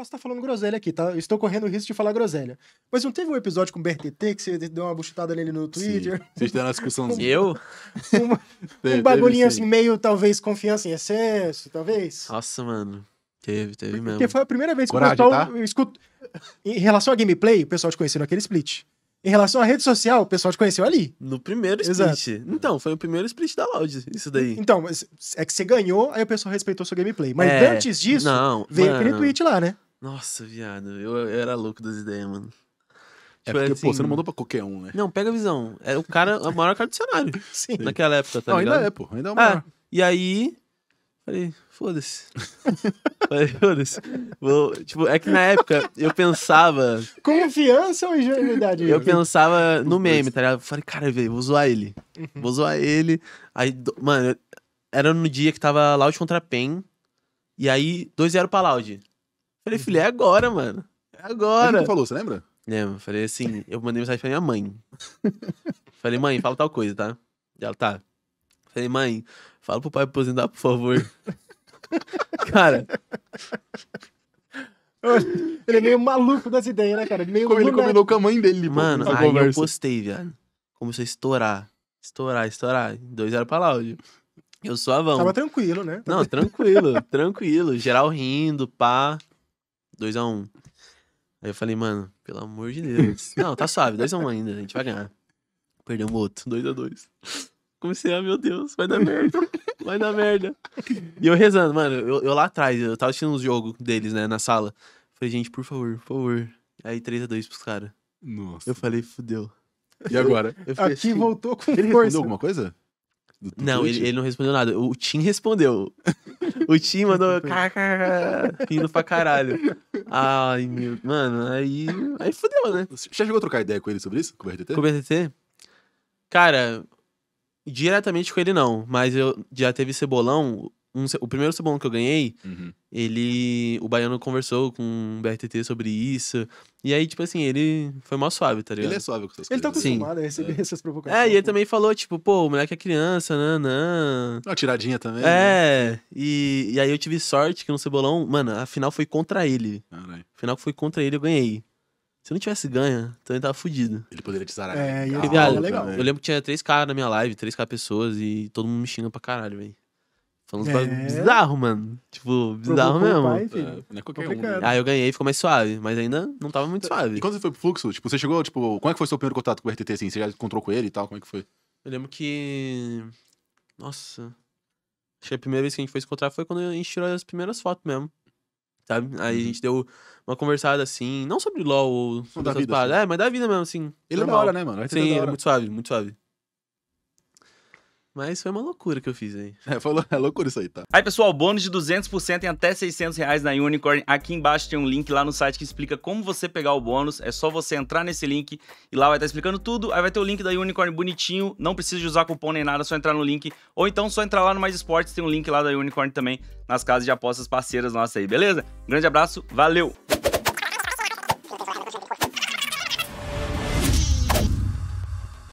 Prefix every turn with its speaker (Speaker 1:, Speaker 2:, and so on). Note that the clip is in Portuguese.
Speaker 1: posso estar tá falando groselha aqui, tá? estou correndo o risco de falar groselha. Mas não teve um episódio com o BRTT que você deu uma buchutada nele no Twitter? Sim. Vocês deram uma discussãozinha. eu? Um, um bagulhinho assim, meio talvez confiança em excesso, talvez. Nossa, mano. Teve, teve mesmo. Porque foi a primeira vez que o pessoal tá? Escuto... Em relação a gameplay, o pessoal te conheceu naquele split. Em relação à rede social, o pessoal te conheceu ali. No primeiro split. Exato. Então, foi o primeiro split da Loud, isso daí. Então, é que você ganhou, aí o pessoal respeitou seu gameplay. Mas é, antes disso, não, veio mano, aquele tweet lá, né? Nossa, viado. Eu, eu era louco das ideias, mano.
Speaker 2: É tipo, é porque, assim, pô, você não mandou pra
Speaker 1: qualquer um, né? Não, pega a visão. Era é o cara, o maior cara do cenário. Sim. Naquela época, tá não, ligado? ainda é, pô. Ainda é o ah, maior. Ah, e aí, falei, foda-se. falei, foda-se. tipo, é que na época eu pensava... Confiança ou ingenuidade? Eu pensava no meme, tá ligado? Falei, cara, velho, vou zoar ele. Uhum. Vou zoar ele. Aí, mano, era no dia que tava Loud contra Pen. E aí, 2-0 pra Loud. Falei, uhum. filho, é agora, mano. É agora. O que falou, você lembra? Lembro. Falei assim, eu mandei mensagem pra minha mãe. falei, mãe, fala tal coisa, tá? E ela, tá. Falei, mãe, fala pro pai aposentar, por favor. cara. Ele é meio maluco das ideias, né, cara? É meio Como ele combinou com a mãe dele. Mano, aí conversa. eu postei, viado. Começou a estourar. Estourar, estourar. Dois era pra ó. Eu suavão. Tava tranquilo, né? Não, tranquilo, tranquilo. Geral rindo, pá. 2x1. Um. Aí eu falei, mano, pelo amor de Deus. Não, tá suave, 2x1 um ainda, a gente vai ganhar. Perdemos outro, 2x2. Comecei a, ah, meu Deus, vai dar merda. Vai dar merda. E eu rezando, mano, eu, eu lá atrás, eu tava assistindo uns jogos deles, né, na sala. Falei, gente, por favor, por favor. Aí 3x2 pros caras. Nossa. Eu falei, fudeu. E agora? Eu, eu Aqui assim, voltou com ele força. Ele respondeu alguma coisa? Do, do não, ele, ele, não respondeu nada. O Tim respondeu. o Tim mandou fino pra caralho. Ai, meu. Mano, aí. Aí fodeu, né? Você já chegou a trocar ideia com ele sobre isso? Com o BRTT? Com o BRTT? Cara, diretamente com ele não, mas eu já teve cebolão. Um, o primeiro cebolão que eu ganhei, uhum. ele. O baiano conversou com o BRTT sobre isso. E aí, tipo assim, ele foi mó suave, tá ligado? Ele é suave com essas coisas. Ele tá acostumado a receber é. essas provocações. É, e ele também falou, tipo, pô, o moleque é criança, nanã. Uma tiradinha também. É. Né? E, e aí eu tive sorte que no cebolão, mano, a final foi contra ele. Caralho. A final foi contra ele, eu ganhei. Se eu não tivesse ganho, então ele tava fudido. Ele poderia te zarar. É, legal, tá é legal. Eu lembro que tinha três caras na minha live, três caras pessoas, e todo mundo me xinga pra caralho, velho. Foi uns é. bizarro, mano. Tipo, bizarro mesmo. Pai, É, não é qualquer um. Né? Aí ah, eu ganhei e ficou mais suave, mas ainda não tava muito tá, suave. E quando você foi pro fluxo, tipo, você chegou, tipo, como é que foi o seu primeiro contato com o RTT, assim? Você já encontrou com ele e tal? Como é que foi? Eu lembro que. Nossa. Acho que a primeira vez que a gente foi se encontrar foi quando a gente tirou as primeiras fotos mesmo. Sabe? Aí uhum. a gente deu uma conversada assim, não sobre LOL ou sobre da vida, assim. É, mas da vida mesmo, assim. Ele normal. é da hora, né, mano? É Sim, é ele é muito suave, muito suave. Mas foi uma loucura que eu fiz aí. É, foi é loucura isso aí, tá? Aí, pessoal, bônus de 200% em até 600 reais na Unicorn. Aqui embaixo tem um link lá no site que explica como você pegar o bônus. É só você entrar nesse link e lá vai estar explicando tudo. Aí vai ter o link da Unicorn bonitinho. Não precisa de usar cupom nem nada, é só entrar no link. Ou então só entrar lá no Mais Esportes, tem um link lá da Unicorn também nas casas de apostas parceiras nossas aí, beleza? Grande abraço, valeu!